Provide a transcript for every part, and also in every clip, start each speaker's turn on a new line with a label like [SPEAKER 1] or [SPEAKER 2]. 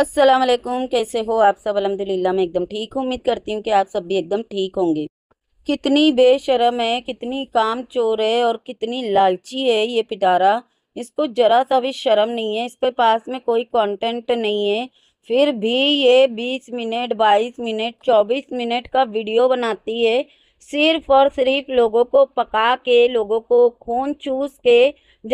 [SPEAKER 1] अस्सलाम वालेकुम कैसे हो आप सब अलहमदिल्ला मैं एकदम ठीक हूँ उम्मीद करती हूँ कि आप सब भी एकदम ठीक होंगे कितनी बेशरम है कितनी काम चोर है और कितनी लालची है ये पिटारा इसको जरा सा भी शर्म नहीं है इसके पास में कोई कंटेंट नहीं है फिर भी ये बीस मिनट बाईस मिनट चौबीस मिनट का वीडियो बनाती है सिर्फ और सिर्फ लोगों को पका के लोगों को खून चूस के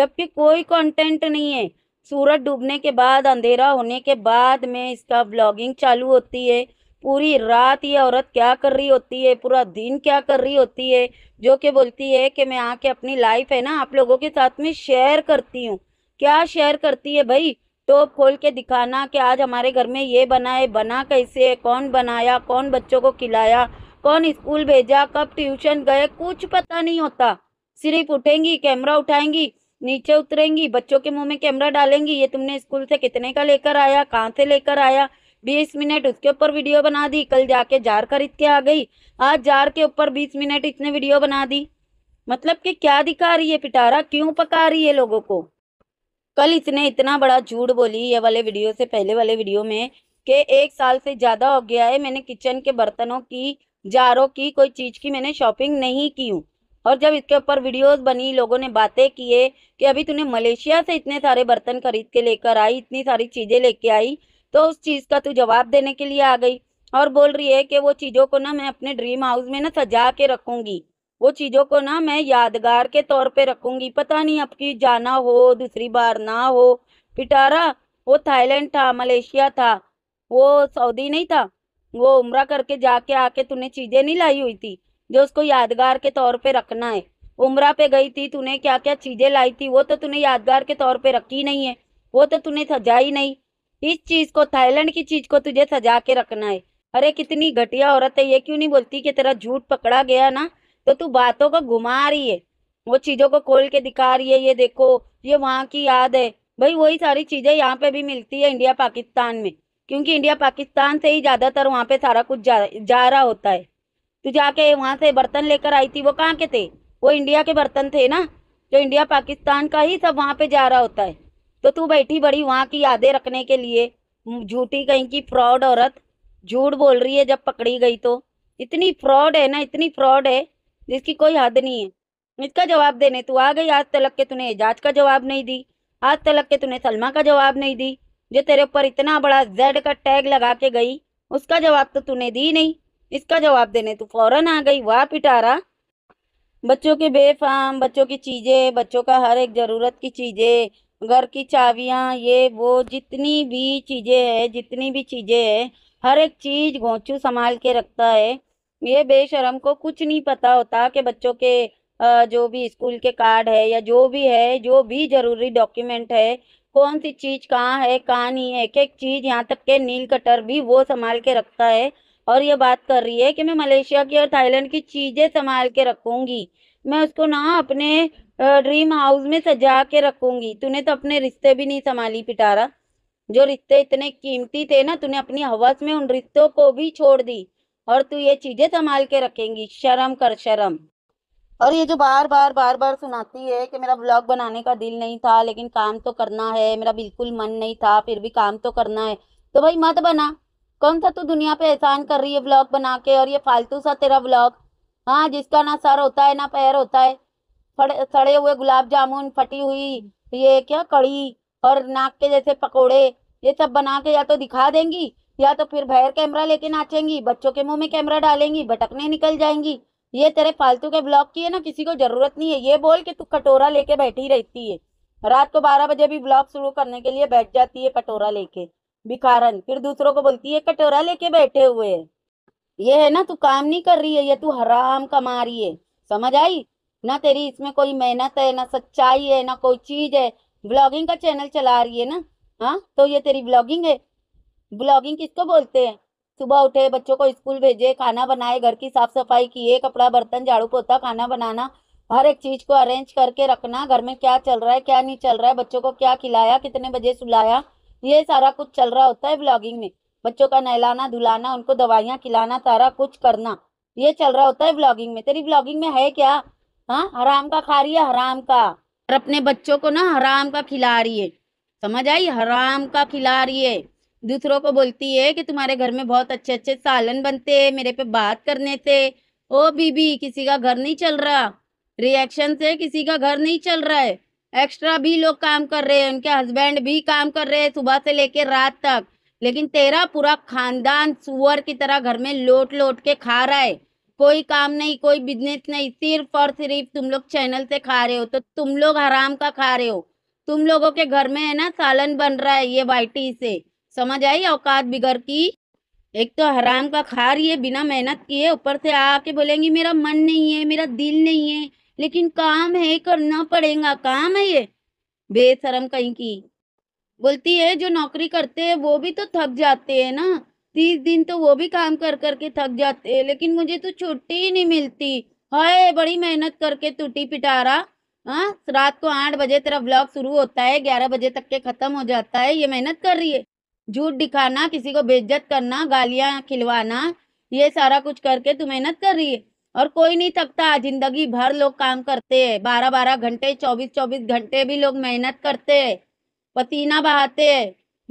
[SPEAKER 1] जबकि कोई कॉन्टेंट नहीं है सूरज डूबने के बाद अंधेरा होने के बाद में इसका ब्लॉगिंग चालू होती है पूरी रात ये औरत क्या कर रही होती है पूरा दिन क्या कर रही होती है जो कि बोलती है कि मैं आके अपनी लाइफ है ना आप लोगों के साथ में शेयर करती हूँ क्या शेयर करती है भाई तो खोल के दिखाना कि आज हमारे घर में ये बना है बना कैसे कौन बनाया कौन बच्चों को खिलाया कौन स्कूल भेजा कब ट्यूशन गए कुछ पता नहीं होता सिर्फ उठेंगी कैमरा उठाएंगी नीचे उतरेंगी बच्चों के मुंह में कैमरा डालेंगी ये तुमने स्कूल से कितने का लेकर आया कहाँ से लेकर आया बीस मिनट उसके ऊपर वीडियो बना दी कल जाके जार खरीद के आ गई आज जार के ऊपर बीस मिनट इसने वीडियो बना दी मतलब कि क्या दिखा रही है पिटारा क्यों पका रही है लोगों को कल इसने इतना बड़ा झूठ बोली ये वाले वीडियो से पहले वाले वीडियो में कि एक साल से ज़्यादा हो गया है मैंने किचन के बर्तनों की जारों की कोई चीज़ की मैंने शॉपिंग नहीं की हूँ और जब इसके ऊपर वीडियोस बनी लोगों ने बातें किए कि अभी तूने मलेशिया से इतने सारे बर्तन खरीद के लेकर आई इतनी सारी चीज़ें लेके आई तो उस चीज़ का तू जवाब देने के लिए आ गई और बोल रही है कि वो चीज़ों को ना मैं अपने ड्रीम हाउस में ना सजा के रखूँगी वो चीज़ों को ना मैं यादगार के तौर पर रखूँगी पता नहीं अब जाना हो दूसरी बार ना हो पिटारा वो थाईलैंड था मलेशिया था वो सऊदी नहीं था वो उम्र करके जाके आके तूने चीज़ें नहीं लाई हुई थी जो उसको यादगार के तौर पे रखना है उमरा पे गई थी तूने क्या क्या चीज़ें लाई थी वो तो तूने यादगार के तौर पे रखी नहीं है वो तो तूने सजा ही नहीं इस चीज़ को थाईलैंड की चीज़ को तुझे सजा के रखना है अरे कितनी घटिया औरत है ये क्यों नहीं बोलती कि तेरा झूठ पकड़ा गया ना तो तू बातों को घुमा रही है वो चीज़ों को खोल के दिखा रही है ये देखो ये वहाँ की याद है भाई वही सारी चीज़ें यहाँ पे भी मिलती है इंडिया पाकिस्तान में क्योंकि इंडिया पाकिस्तान से ही ज़्यादातर वहाँ पे सारा कुछ जा, जा रहा होता है तू जाके वहाँ से बर्तन लेकर आई थी वो कहाँ के थे वो इंडिया के बर्तन थे ना जो इंडिया पाकिस्तान का ही सब वहाँ पे जा रहा होता है तो तू बैठी बड़ी वहाँ की यादें रखने के लिए झूठी कहीं की फ्रॉड औरत झूठ बोल रही है जब पकड़ी गई तो इतनी फ्रॉड है ना इतनी फ्रॉड है जिसकी कोई हद नहीं है इसका जवाब देने तू आ गई आज तलक के तूने एजाज का जवाब नहीं दी आज तलक के तूने सलमा का जवाब नहीं दी जो तेरे ऊपर इतना बड़ा जेड का टैग लगा के गई उसका जवाब तो तूने दी नहीं इसका जवाब देने तू फौरन आ गई वाह पिटारा बच्चों के बेफाम बच्चों की चीज़ें बच्चों का हर एक ज़रूरत की चीज़ें घर की चाबियाँ ये वो जितनी भी चीज़ें हैं जितनी भी चीज़ें हैं हर एक चीज़ घोंचू संभाल के रखता है ये बेशरम को कुछ नहीं पता होता कि बच्चों के जो भी स्कूल के कार्ड है या जो भी है जो भी ज़रूरी डॉक्यूमेंट है कौन सी चीज़ कहाँ है कहाँ नहीं है एक एक चीज़ यहाँ तक के नील कटर भी वो संभाल के रखता है और ये बात कर रही है कि मैं मलेशिया की और थाईलैंड की चीज़ें संभाल के रखूँगी मैं उसको ना अपने ड्रीम हाउस में सजा के रखूँगी तूने तो अपने रिश्ते भी नहीं संभाली पिटारा जो रिश्ते इतने कीमती थे ना तूने अपनी हवस में उन रिश्तों को भी छोड़ दी और तू ये चीज़ें संभाल के रखेंगी शर्म कर शर्म और ये जो बार बार बार बार सुनाती है कि मेरा ब्लॉग बनाने का दिल नहीं था लेकिन काम तो करना है मेरा बिल्कुल मन नहीं था फिर भी काम तो करना है तो भाई मत बना कौन सा तू दुनिया पे एहसान कर रही है व्लॉग बना के और ये फालतू सा तेरा व्लॉग हाँ जिसका ना सर होता है ना पैर होता है फड़े सड़े हुए गुलाब जामुन फटी हुई ये क्या कड़ी और नाक के जैसे पकोड़े ये सब बना के या तो दिखा देंगी या तो फिर भैर कैमरा लेके नाचेंगी बच्चों के मुंह में कैमरा डालेंगी भटकने निकल जाएंगी ये तेरे फालतू के ब्लॉग की है ना किसी को जरूरत नहीं है ये बोल के तू कटोरा लेके बैठी रहती है रात को बारह बजे भी ब्लॉग शुरू करने के लिए बैठ जाती है कटोरा लेके बिकारन फिर दूसरों को बोलती है कटोरा लेके बैठे हुए है ये है ना तू काम नहीं कर रही है ये तू हराम कमा रही है समझ आई ना तेरी इसमें कोई मेहनत है ना सच्चाई है ना कोई चीज है ब्लॉगिंग का चैनल चला रही है ना हाँ तो ये तेरी ब्लॉगिंग है ब्लॉगिंग किसको बोलते हैं सुबह उठे बच्चों को स्कूल भेजे खाना बनाए घर की साफ सफाई किए कपड़ा बर्तन झाड़ू पोता खाना बनाना हर एक चीज को अरेंज करके रखना घर में क्या चल रहा है क्या नहीं चल रहा है बच्चों को क्या खिलाया कितने बजे सुलाया ये सारा कुछ चल रहा होता है ब्लॉगिंग में बच्चों का नहलाना धुलाना उनको दवाइयाँ खिलाना सारा कुछ करना ये चल रहा होता है ब्लॉगिंग में तेरी ब्लॉगिंग में है क्या हाँ हराम का खा रही है हराम का और अपने बच्चों को ना हराम का खिला रही है समझ आई हराम का खिला रही है दूसरों को बोलती है कि तुम्हारे घर में बहुत अच्छे अच्छे सालन बनते हैं मेरे पे बात करने से ओ बीबी किसी का घर नहीं चल रहा रिएक्शन से किसी का घर नहीं चल रहा है एक्स्ट्रा भी लोग काम कर रहे हैं उनके हस्बैंड भी काम कर रहे हैं सुबह से लेकर रात तक लेकिन तेरा पूरा खानदान सुअर की तरह घर में लोट लोट के खा रहा है कोई काम नहीं कोई बिजनेस नहीं सिर्फ और सिर्फ तुम लोग चैनल से खा रहे हो तो तुम लोग हराम का खा रहे हो तुम लोगों के घर में है ना सालन बन रहा है ये वाइटी से समझ आई औकात बिगड़ की एक तो हराम का खा रही है बिना मेहनत किए ऊपर से आके बोलेंगी मेरा मन नहीं है मेरा दिल नहीं है लेकिन काम है करना पड़ेगा काम है ये बेशरम कहीं की बोलती है जो नौकरी करते हैं वो भी तो थक जाते हैं ना तीस दिन तो वो भी काम कर करके थक जाते हैं लेकिन मुझे तो छुट्टी ही नहीं मिलती हाय बड़ी मेहनत करके टूटी पिटारा हाँ रात को आठ बजे तेरा ब्लॉग शुरू होता है ग्यारह बजे तक के ख़त्म हो जाता है ये मेहनत कर रही है झूठ दिखाना किसी को बेज्जत करना गालियाँ खिलवाना ये सारा कुछ करके तू मेहनत कर रही है और कोई नहीं थकता जिंदगी भर लोग काम करते हैं बारह बारह घंटे चौबीस चौबीस घंटे भी लोग मेहनत करते हैं पसीना बहाते हैं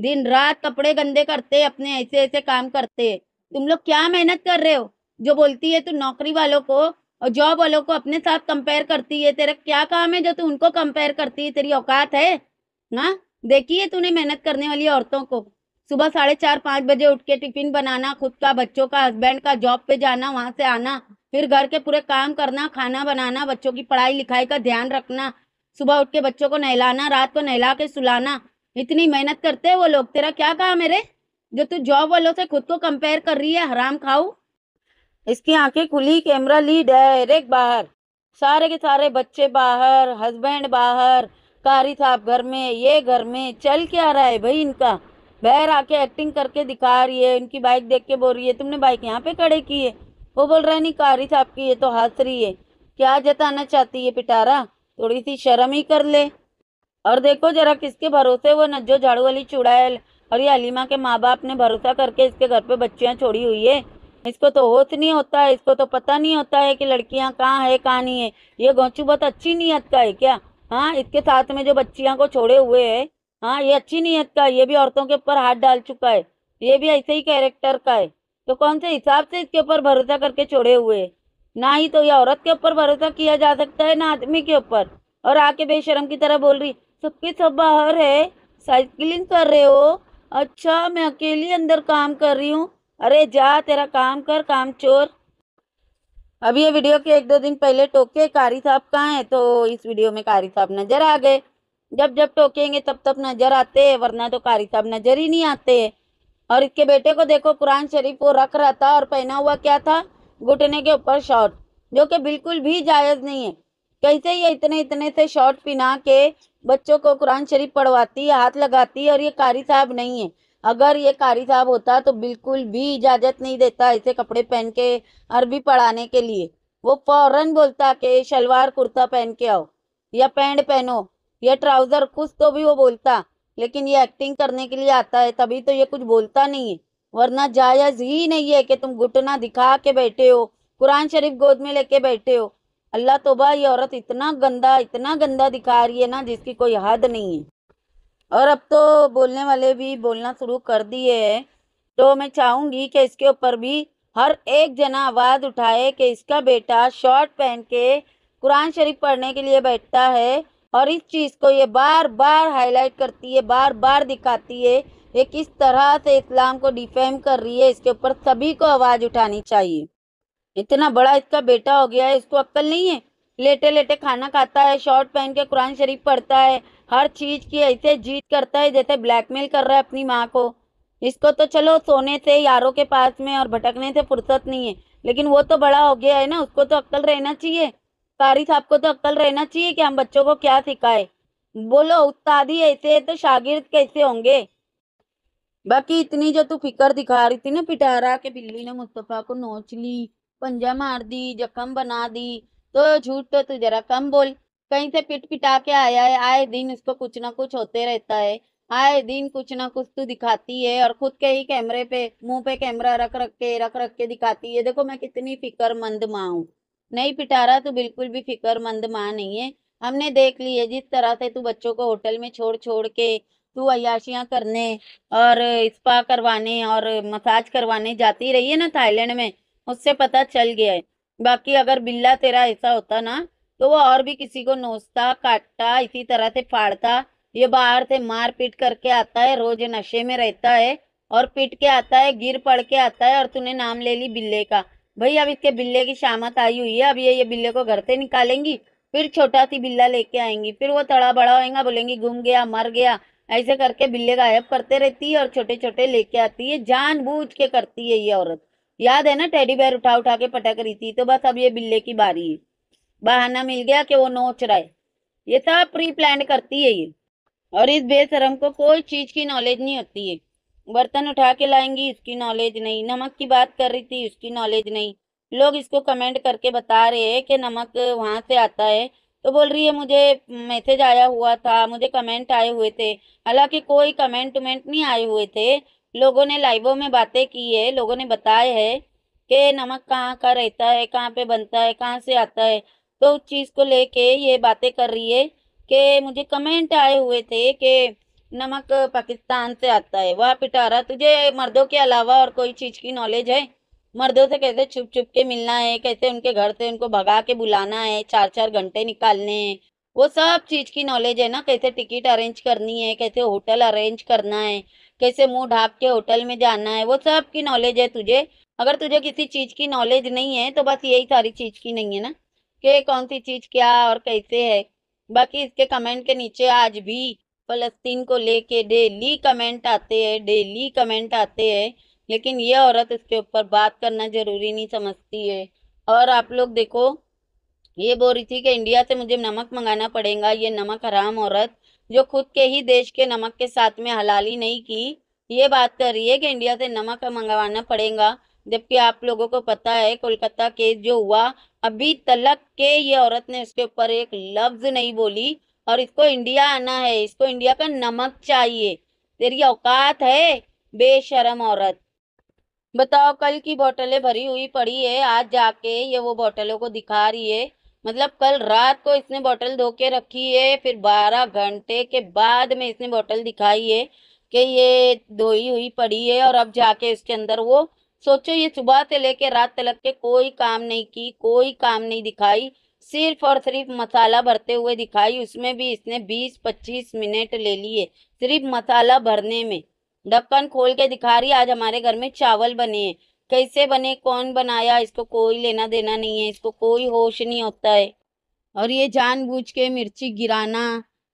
[SPEAKER 1] दिन रात कपड़े गंदे करते अपने ऐसे ऐसे काम करते तुम लोग क्या मेहनत कर रहे हो जो बोलती है तू नौकरी वालों को और जॉब वालों को अपने साथ कंपेयर करती है तेरा क्या काम है जो तू उनको कंपेयर करती है तेरी औकात है हाँ देखी है तूने मेहनत करने वाली औरतों को सुबह साढ़े चार पाँच बजे उठ के टिफिन बनाना खुद का बच्चों का हस्बैंड का जॉब पे जाना वहाँ से आना फिर घर के पूरे काम करना खाना बनाना बच्चों की पढ़ाई लिखाई का ध्यान रखना सुबह उठ के बच्चों को नहलाना रात को नहला के सुलाना इतनी मेहनत करते हैं वो लोग तेरा क्या कहा मेरे जो तू जॉब वालों से खुद को कंपेयर कर रही है हराम खाऊ इसकी आंखें खुली कैमरा ली डायरेक्ट बाहर सारे के सारे बच्चे बाहर हस्बैंड बाहर कारी साहब घर में ये घर में चल क्या रहा है भाई इनका बहर आके एक्टिंग करके दिखा रही है उनकी बाइक देख के बोल रही है तुमने बाइक यहाँ पे खड़े की है वो बोल रहा है नहीं कारी साहब की ये तो हंस रही है क्या जताना चाहती है पिटारा थोड़ी सी शर्म ही कर ले और देखो जरा किसके भरोसे वो नज्जो झाड़ू वाली चुड़ैल और ये अलीमा के माँ बाप ने भरोसा करके इसके घर पे बच्चियाँ छोड़ी हुई है इसको तो होश नहीं होता है इसको तो पता नहीं होता है कि लड़कियाँ कहाँ है कहाँ नहीं है ये गौचू बहुत अच्छी नीयत का है क्या हाँ इसके साथ में जो बच्चियाँ को छोड़े हुए है हाँ ये अच्छी नीयत का ये भी औरतों के ऊपर हाथ डाल चुका है ये भी ऐसे ही कैरेक्टर का है तो कौन से हिसाब से इसके ऊपर भरोसा करके छोड़े हुए ना ही तो ये औरत के ऊपर भरोसा किया जा सकता है ना आदमी के ऊपर और आके बेशरम की तरह बोल रही सबके सब बाहर है साइकिलिंग कर रहे हो अच्छा मैं अकेली अंदर काम कर रही हूँ अरे जा तेरा काम कर काम चोर अभी ये वीडियो के एक दो दिन पहले टोके कारी साहब कहाँ है तो इस वीडियो में कारी साहब नज़र आ गए जब जब टोकेंगे तब तब नजर आते है वरना तो कारी साहब नजर ही नहीं आते और इसके बेटे को देखो कुरान शरीफ वो रख रहा था और पहना हुआ क्या था घुटने के ऊपर शॉर्ट जो कि बिल्कुल भी जायज़ नहीं है कैसे ये इतने इतने से शॉर्ट पिना के बच्चों को कुरान शरीफ पढ़वाती हाथ लगाती है और ये कारी साहब नहीं है अगर ये कारी साहब होता तो बिल्कुल भी इजाज़त नहीं देता ऐसे कपड़े पहन के अरबी पढ़ाने के लिए वो फौरन बोलता कि शलवार कुर्ता पहन के आओ या पैंट पहनो ये ट्राउजर कुछ तो भी वो बोलता लेकिन ये एक्टिंग करने के लिए आता है तभी तो ये कुछ बोलता नहीं है वरना जायज ही नहीं है कि तुम घुटना दिखा के बैठे हो कुरान शरीफ गोद में लेके बैठे हो अल्लाह तोबा ये औरत इतना गंदा इतना गंदा दिखा रही है ना जिसकी कोई हद नहीं है और अब तो बोलने वाले भी बोलना शुरू कर दिए है तो मैं चाहूँगी कि इसके ऊपर भी हर एक जना आवाज़ उठाए कि इसका बेटा शर्ट पहन के कुरान शरीफ पढ़ने के लिए बैठता है और इस चीज़ को ये बार बार हाईलाइट करती है बार बार दिखाती है ये किस तरह से इस्लाम को डिफेम कर रही है इसके ऊपर सभी को आवाज़ उठानी चाहिए इतना बड़ा इसका बेटा हो गया है इसको अक्ल नहीं है लेटे लेटे खाना खाता है शॉर्ट पहन के कुरान शरीफ पढ़ता है हर चीज़ की ऐसे जीत करता है जैसे ब्लैकमेल कर रहा है अपनी माँ को इसको तो चलो सोने से यारों के पास में और भटकने से फुर्सत नहीं है लेकिन वो तो बड़ा हो गया है ना उसको तो अक्ल रहना चाहिए कारी साहब को तो अक्ल रहना चाहिए कि हम बच्चों को क्या सिखाए बोलो उस्तादी ऐसे है तो शागिर्द कैसे होंगे बाकी इतनी जो तू फिक्र दिखा रही थी ना पिटारा के बिल्ली ने मुस्तफा को नोच ली पंजा मार दी जख्म बना दी तो झूठ तो तू जरा कम बोल कहीं से पिट पिटा के आया है आए दिन उसको कुछ ना कुछ होते रहता है आए दिन कुछ ना कुछ तू दिखाती है और खुद के ही कैमरे पे मुंह पे कैमरा रख रख के रख रख के दिखाती है देखो मैं कितनी फिक्रमंद माँ हूँ नहीं पिटारा तू बिल्कुल भी फिक्रमंद माँ नहीं है हमने देख ली है जिस तरह से तू बच्चों को होटल में छोड़ छोड़ के तू अयाशियाँ करने और स्पा करवाने और मसाज करवाने जाती रही है ना थाईलैंड में उससे पता चल गया है बाकी अगर बिल्ला तेरा ऐसा होता ना तो वो और भी किसी को नोचता काटता इसी तरह से फाड़ता ये बाहर से मार पीट करके आता है रोज नशे में रहता है और पीट के आता है गिर पड़ के आता है और तूने नाम ले ली बिल्ले का भाई अब इसके बिल्ले की शामत आई हुई है अब ये ये बिल्ले को घर से निकालेंगी फिर छोटा सी बिल्ला लेके आएंगी फिर वो तड़ा बड़ा होएगा बोलेंगी घूम गया मर गया ऐसे करके बिल्ले गायब करते रहती है और छोटे छोटे लेके आती है बूझ के करती है ये औरत याद है ना टेडी बैर उठा उठा के पटक रही थी तो बस अब ये बिल्ले की बारी है बहाना मिल गया कि वो नोच रहा है ये सब प्री प्लान करती है ये और इस बेसरम को कोई चीज की नॉलेज नहीं होती है बर्तन उठा के लाएंगी उसकी नॉलेज नहीं नमक की बात कर रही थी उसकी नॉलेज नहीं लोग इसको कमेंट करके बता रहे हैं कि नमक वहाँ से आता है तो बोल रही है मुझे मैसेज आया हुआ था मुझे कमेंट आए हुए थे हालांकि कोई कमेंट उमेंट नहीं आए हुए थे लोगों ने लाइवों में बातें की है लोगों ने बताया है कि नमक कहाँ का रहता है कहाँ पे बनता है कहाँ से आता है तो उस चीज़ को लेके ये बातें कर रही है कि मुझे कमेंट आए हुए थे कि नमक पाकिस्तान से आता है वह पिटारा तुझे मर्दों के अलावा और कोई चीज़ की नॉलेज है मर्दों से कैसे छुप छुप के मिलना है कैसे उनके घर से उनको भगा के बुलाना है चार चार घंटे निकालने हैं वो सब चीज़ की नॉलेज है ना कैसे टिकट अरेंज करनी है कैसे होटल अरेंज करना है कैसे मुंह ढाप के होटल में जाना है वो सब की नॉलेज है तुझे अगर तुझे किसी चीज़ की नॉलेज नहीं है तो बस यही सारी चीज़ की नहीं है ना कि कौन सी चीज़ क्या और कैसे है बाकी इसके कमेंट के नीचे आज भी फ़लस्तीन को लेके डेली कमेंट आते हैं डेली कमेंट आते हैं लेकिन ये औरत इसके ऊपर बात करना ज़रूरी नहीं समझती है और आप लोग देखो ये बोल रही थी कि इंडिया से मुझे नमक मंगाना पड़ेगा ये नमक हराम औरत जो खुद के ही देश के नमक के साथ में हलाली नहीं की ये बात कर रही है कि इंडिया से नमक मंगवाना पड़ेगा जबकि आप लोगों को पता है कोलकाता केस जो हुआ अभी तलक के ये औरत ने इसके ऊपर एक लफ्ज नहीं बोली और इसको इंडिया आना है इसको इंडिया पर नमक चाहिए तेरी औकात है बेशरम औरत बताओ कल की बोतलें भरी हुई पड़ी है आज जाके ये वो बोतलों को दिखा रही है मतलब कल रात को इसने बोतल धो के रखी है फिर बारह घंटे के बाद में इसने बोतल दिखाई है कि ये धोई हुई पड़ी है और अब जाके इसके अंदर वो सोचो ये सुबह से लेके रात तक के कोई काम नहीं की कोई काम नहीं दिखाई सिर्फ और सिर्फ मसाला भरते हुए दिखाई उसमें भी इसने 20-25 मिनट ले लिए सिर्फ मसाला भरने में ढक्कन खोल के दिखा रही आज हमारे घर में चावल बने हैं कैसे बने कौन बनाया इसको कोई लेना देना नहीं है इसको कोई होश नहीं होता है और ये जानबूझ के मिर्ची गिराना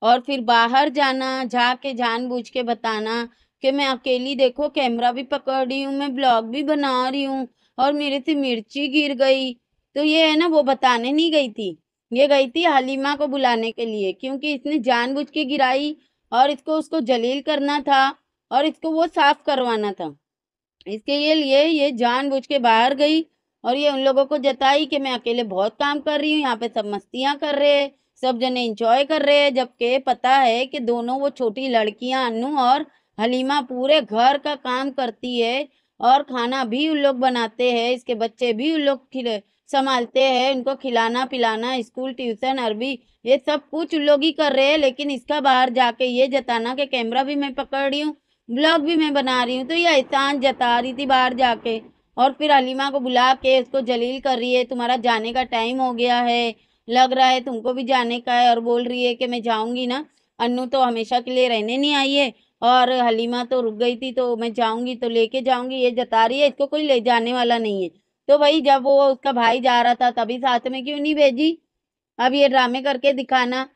[SPEAKER 1] और फिर बाहर जाना जाके जानबूझ के बताना कि मैं अकेली देखो कैमरा भी पकड़ रही हूँ मैं ब्लॉग भी बना रही हूँ और मेरे से मिर्ची गिर गई तो ये है ना वो बताने नहीं गई थी ये गई थी हलीमा को बुलाने के लिए क्योंकि इसने जानबूझ के गिराई और इसको उसको जलील करना था और इसको वो साफ करवाना था इसके ये लिए ये जानबूझ के बाहर गई और ये उन लोगों को जताई कि मैं अकेले बहुत काम कर रही हूँ यहाँ पे सब मस्तियाँ कर रहे हैं सब जने इंजॉय कर रहे हैं जबकि पता है कि दोनों वो छोटी लड़कियाँ अनु और हलीमा पूरे घर का काम करती है और खाना भी उन लोग बनाते हैं इसके बच्चे भी उन लोग खिले संभालते हैं इनको खिलाना पिलाना स्कूल ट्यूशन अरबी ये सब कुछ लोग ही कर रहे हैं लेकिन इसका बाहर जाके ये जताना कि कैमरा भी मैं पकड़ रही हूँ ब्लॉग भी मैं बना रही हूँ तो ये एहसान जता रही थी बाहर जाके और फिर हलीमा को बुला के उसको जलील कर रही है तुम्हारा जाने का टाइम हो गया है लग रहा है तुमको भी जाने का है और बोल रही है कि मैं जाऊँगी ना अन्नू तो हमेशा के लिए रहने नहीं आई है और हलीमा तो रुक गई थी तो मैं जाऊँगी तो लेके जाऊँगी ये जता रही है इसको कोई ले जाने वाला नहीं है तो भाई जब वो उसका भाई जा रहा था तभी साथ में क्यों नहीं भेजी अब ये ड्रामे करके दिखाना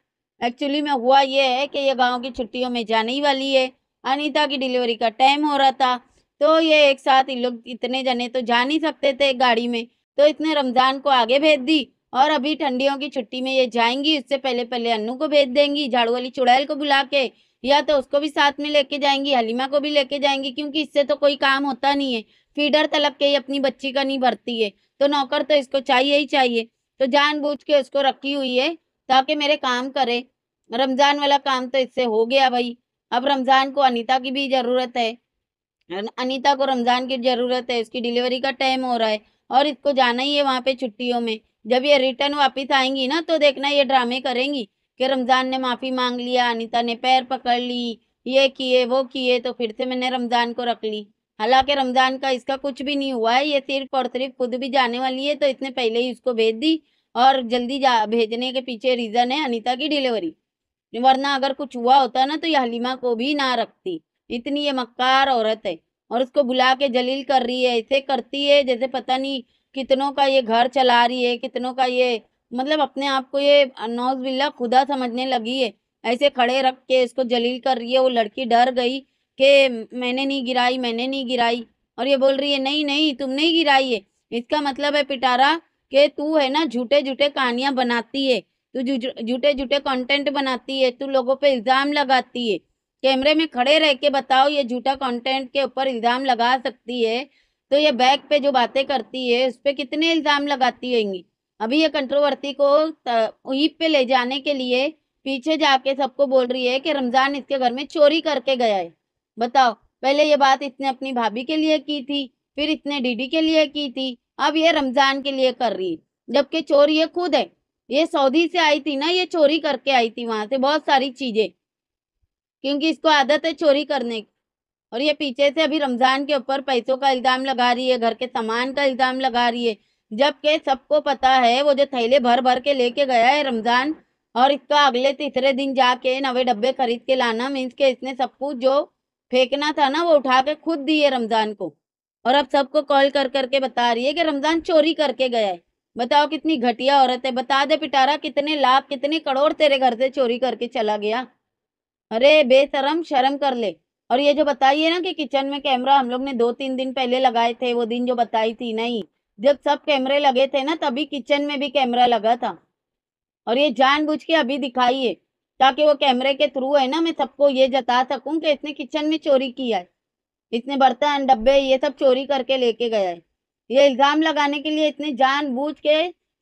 [SPEAKER 1] एक्चुअली में हुआ ये है कि ये गांव की छुट्टियों में जाने ही वाली है अनीता की डिलीवरी का टाइम हो रहा था तो ये एक साथ इन लोग इतने जने तो जा नहीं सकते थे गाड़ी में तो इसने रमज़ान को आगे भेज दी और अभी ठंडियों की छुट्टी में ये जाएंगी उससे पहले पहले अन्नू को भेज देंगी झाड़ू वाली चुड़ैल को बुला के या तो उसको भी साथ में लेके जाएंगी हलीमा को भी लेके जाएंगी क्योंकि इससे तो कोई काम होता नहीं है फीडर तलब के ही अपनी बच्ची का नहीं भरती है तो नौकर तो इसको चाहिए ही चाहिए तो जानबूझ के उसको रखी हुई है ताकि मेरे काम करे रमजान वाला काम तो इससे हो गया भाई अब रमजान को अनिता की भी जरूरत है अनिता को रमजान की जरूरत है उसकी डिलीवरी का टाइम हो रहा है और इसको जाना ही है वहाँ पे छुट्टियों में जब ये रिटर्न वापिस आएंगी ना तो देखना ये ड्रामे करेंगी कि रमज़ान ने माफ़ी मांग लिया अनिता ने पैर पकड़ ली ये किए वो किए तो फिर से मैंने रमज़ान को रख ली हालांकि रमज़ान का इसका कुछ भी नहीं हुआ है ये सिर्फ और सिर्फ खुद भी जाने वाली है तो इसने पहले ही उसको भेज दी और जल्दी जा भेजने के पीछे रीज़न है अनिता की डिलीवरी वरना अगर कुछ हुआ होता ना तो यह हलीमा को भी ना रखती इतनी ये मक्कार औरत है और उसको बुला के जलील कर रही है ऐसे करती है जैसे पता नहीं कितनों का ये घर चला रही है कितनों का ये मतलब अपने आप को ये नौज बिल्ला खुदा समझने लगी है ऐसे खड़े रख के इसको जलील कर रही है वो लड़की डर गई कि मैंने नहीं गिराई मैंने नहीं गिराई और ये बोल रही है नहीं नहीं तुमने ही गिराई है इसका मतलब है पिटारा कि तू है ना झूठे झूठे कहानियाँ बनाती है तू झूठे झूठे कंटेंट बनाती है तू लोगों पे इल्ज़ाम लगाती है कैमरे में खड़े रह के बताओ ये झूठा कंटेंट के ऊपर इल्ज़ाम लगा सकती है तो ये बैग पे जो बातें करती है उस पर कितने इल्ज़ाम लगाती होंगी अभी ये कंट्रोवर्सी को ईद पे ले जाने के लिए पीछे जाके सबको बोल रही है कि रमजान इसके घर में चोरी करके गया है बताओ पहले ये बात इसने अपनी भाभी के लिए की थी फिर इसने डीडी के लिए की थी अब ये रमजान के लिए कर रही जबकि चोर ये खुद है ये सऊदी से आई थी ना ये चोरी करके आई थी वहां से बहुत सारी चीजें क्योंकि इसको आदत है चोरी करने की और ये पीछे से अभी रमजान के ऊपर पैसों का इल्जाम लगा रही है घर के सामान का इल्जाम लगा रही है जबकि सबको पता है वो जो थैले भर भर के लेके गया है रमजान और इसका अगले तीसरे दिन जाके नवे डब्बे खरीद के लाना मीन्स के इसने सब कुछ जो फेंकना था ना वो उठा के खुद दिए रमजान को और अब सबको कॉल कर करके बता रही है कि रमजान चोरी करके गया है बताओ कितनी घटिया औरत है बता दे पिटारा कितने लाख कितने करोड़ तेरे घर से चोरी करके चला गया अरे बेशरम शर्म कर ले और ये जो बताइए ना कि किचन में कैमरा हम लोग ने दो तीन दिन पहले लगाए थे वो दिन जो बताई थी नहीं जब सब कैमरे लगे थे ना तभी किचन में भी कैमरा लगा था और ये जानबूझ के अभी दिखाइए ताकि वो कैमरे के थ्रू है ना मैं सबको ये जता सकूं कि इसने किचन में चोरी किया है इसने बर्तन डब्बे ये सब चोरी करके लेके गया है ये इल्ज़ाम लगाने के लिए इतने जानबूझ के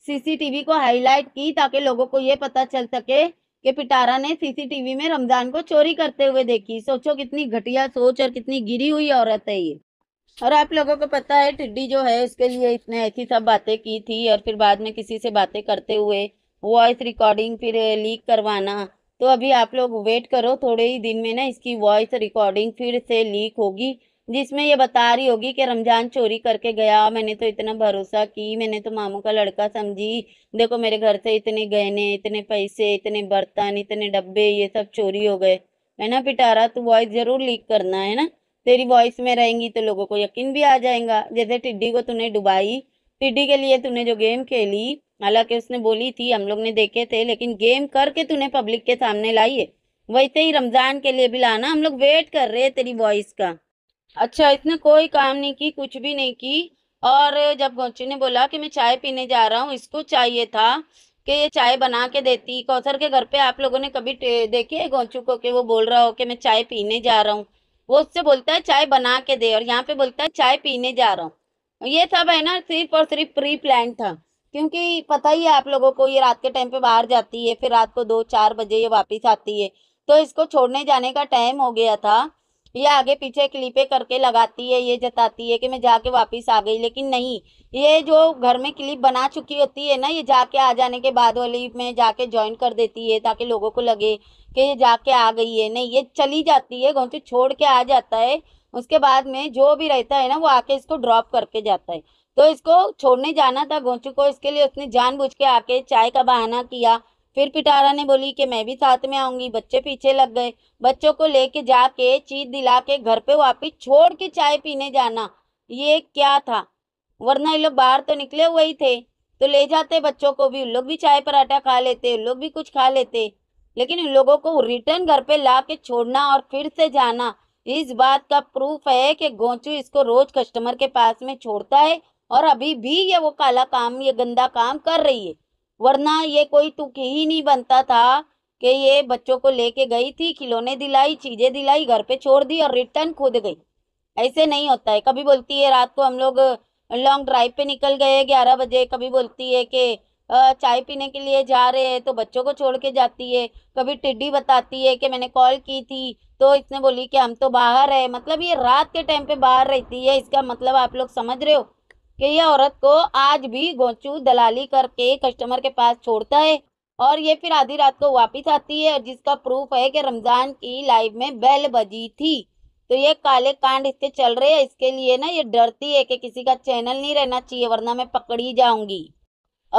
[SPEAKER 1] सीसीटीवी को हाईलाइट की ताकि लोगों को ये पता चल सके कि पिटारा ने सीसीटीवी में रमजान को चोरी करते हुए देखी सोचो कितनी घटिया सोच और कितनी गिरी हुई औरत है ये और आप लोगों को पता है टिड्डी जो है उसके लिए इसने ऐसी सब बातें की थी और फिर बाद में किसी से बातें करते हुए वॉइस रिकॉर्डिंग फिर लीक करवाना तो अभी आप लोग वेट करो थोड़े ही दिन में ना इसकी वॉइस रिकॉर्डिंग फिर से लीक होगी जिसमें ये बता रही होगी कि रमजान चोरी करके गया मैंने तो इतना भरोसा की मैंने तो मामू का लड़का समझी देखो मेरे घर से इतने गहने इतने पैसे इतने बर्तन इतने डब्बे ये सब चोरी हो गए है ना पिटारा तो वॉइस ज़रूर लीक करना है ना तेरी वॉइस में रहेंगी तो लोगों को यकीन भी आ जाएगा जैसे टिड्डी को तूने डुबाई टिड्डी के लिए तूने जो गेम खेली हालांकि उसने बोली थी हम लोग ने देखे थे लेकिन गेम करके तूने पब्लिक के सामने लाई है वैसे ही रमजान के लिए भी लाना हम लोग वेट कर रहे हैं तेरी वॉइस का अच्छा इसने कोई काम नहीं की कुछ भी नहीं की और जब गोची ने बोला कि मैं चाय पीने जा रहा हूँ इसको चाहिए था कि ये चाय बना के देती कौसर के घर पे आप लोगों ने कभी देखी है गौचू को कि वो बोल रहा हो कि मैं चाय पीने जा रहा हूँ वो उससे बोलता है चाय बना के दे और यहाँ पे बोलता है चाय पीने जा रहा हूँ ये सब है ना सिर्फ और सिर्फ प्री प्लान था क्योंकि पता ही है आप लोगों को ये रात के टाइम पे बाहर जाती है फिर रात को दो चार बजे ये वापिस आती है तो इसको छोड़ने जाने का टाइम हो गया था ये आगे पीछे क्लिपें करके लगाती है ये जताती है कि मैं जाके वापस आ गई लेकिन नहीं ये जो घर में क्लिप बना चुकी होती है ना ये जाके आ जाने के बाद वाली में जाके ज्वाइन कर देती है ताकि लोगों को लगे कि ये जाके आ गई है नहीं ये चली जाती है गौचू छोड़ के आ जाता है उसके बाद में जो भी रहता है ना वो आके इसको ड्रॉप करके जाता है तो इसको छोड़ने जाना था गोचू को इसके लिए उसने जानबूझ के आके चाय का बहाना किया फिर पिटारा ने बोली कि मैं भी साथ में आऊंगी बच्चे पीछे लग गए बच्चों को लेके जाके चीज दिला के घर पे वापिस छोड़ के चाय पीने जाना ये क्या था वरना ये लोग बाहर तो निकले हुए ही थे तो ले जाते बच्चों को भी उन लोग भी चाय पराठा खा लेते उन लोग भी कुछ खा लेते लेकिन उन लोगों को रिटर्न घर पे ला के छोड़ना और फिर से जाना इस बात का प्रूफ है कि गोंचू इसको रोज कस्टमर के पास में छोड़ता है और अभी भी ये वो काला काम ये गंदा काम कर रही है वरना ये कोई तुक ही नहीं बनता था कि ये बच्चों को लेके गई थी खिलौने दिलाई चीज़ें दिलाई घर पे छोड़ दी और रिटर्न खुद गई ऐसे नहीं होता है कभी बोलती है रात को हम लोग लॉन्ग ड्राइव पे निकल गए ग्यारह बजे कभी बोलती है कि चाय पीने के लिए जा रहे हैं तो बच्चों को छोड़ के जाती है कभी टिड्डी बताती है कि मैंने कॉल की थी तो इसने बोली कि हम तो बाहर है मतलब ये रात के टाइम पे बाहर रहती है इसका मतलब आप लोग समझ रहे हो कि यह औरत को आज भी गोचू दलाली करके कस्टमर के पास छोड़ता है और ये फिर आधी रात को वापस आती है और जिसका प्रूफ है कि रमज़ान की लाइव में बैल बजी थी तो ये काले कांड इससे चल रहे हैं इसके लिए ना ये डरती है कि किसी का चैनल नहीं रहना चाहिए वरना मैं पकड़ी जाऊंगी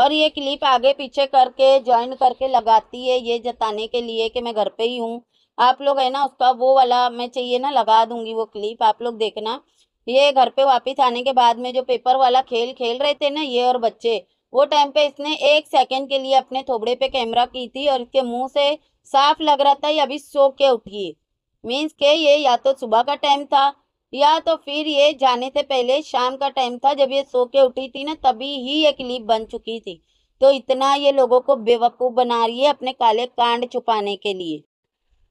[SPEAKER 1] और ये क्लिप आगे पीछे करके ज्वाइन करके लगाती है ये जताने के लिए कि मैं घर पे ही हूँ आप लोग है ना उसका वो वाला मैं चाहिए ना लगा दूंगी वो क्लिप आप लोग देखना ये घर पे वापिस आने के बाद में जो पेपर वाला खेल खेल रहे थे ना ये और बच्चे वो टाइम पे इसने एक सेकेंड के लिए अपने थोबड़े पे कैमरा की थी और इसके मुंह से साफ लग रहा था ये अभी सो के उठी मीन्स के ये या तो सुबह का टाइम था या तो फिर ये जाने से पहले शाम का टाइम था जब ये सो के उठी थी ना तभी ही ये क्लिप बन चुकी थी तो इतना ये लोगों को बेवकूफ़ बना रही है अपने काले कांड छुपाने के लिए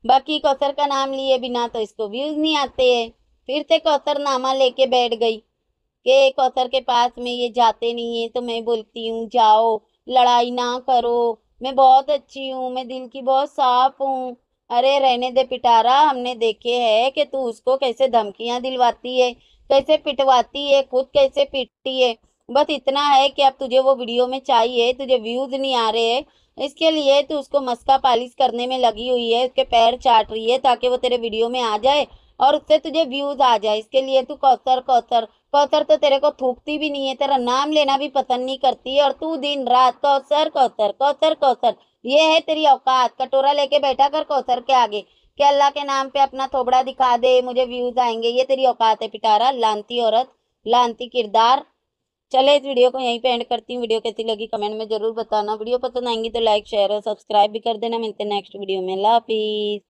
[SPEAKER 1] बाकी कौसर का नाम लिए बिना तो इसको व्यूज़ नहीं आते हैं फिर से कौतर नामा लेके बैठ गई कि कौतर के पास में ये जाते नहीं है तो मैं बोलती हूँ जाओ लड़ाई ना करो मैं बहुत अच्छी हूँ मैं दिल की बहुत साफ हूँ अरे रहने दे पिटारा हमने देखे है कि तू उसको कैसे धमकियाँ दिलवाती है कैसे पिटवाती है खुद कैसे पिटती है बस इतना है कि अब तुझे वो वीडियो में चाहिए तुझे व्यूज नहीं आ रहे हैं इसके लिए तू उसको मस्का पालिश करने में लगी हुई है उसके पैर चाट रही है ताकि वो तेरे वीडियो में आ जाए और उससे तुझे व्यूज आ जाए इसके लिए तू कौतर कौतर कौतर तो तेरे को थूकती भी नहीं है तेरा नाम लेना भी पसंद नहीं करती और तू दिन रात कौसर कौसर कौसर कौसर ये है तेरी औकात कटोरा लेके बैठा कर कौसर के आगे कि अल्लाह के नाम पे अपना थोबड़ा दिखा दे मुझे व्यूज आएंगे ये तेरी औकात है पिटारा लानती औरत लानती किरदार चले इस वीडियो को यहीं पे एंड करती हूँ वीडियो कैसी लगी कमेंट में जरूर बताना वीडियो पसंद आएंगी तो लाइक शेयर और सब्सक्राइब भी कर देना मिलते हैं नेक्स्ट वीडियो में लाफिज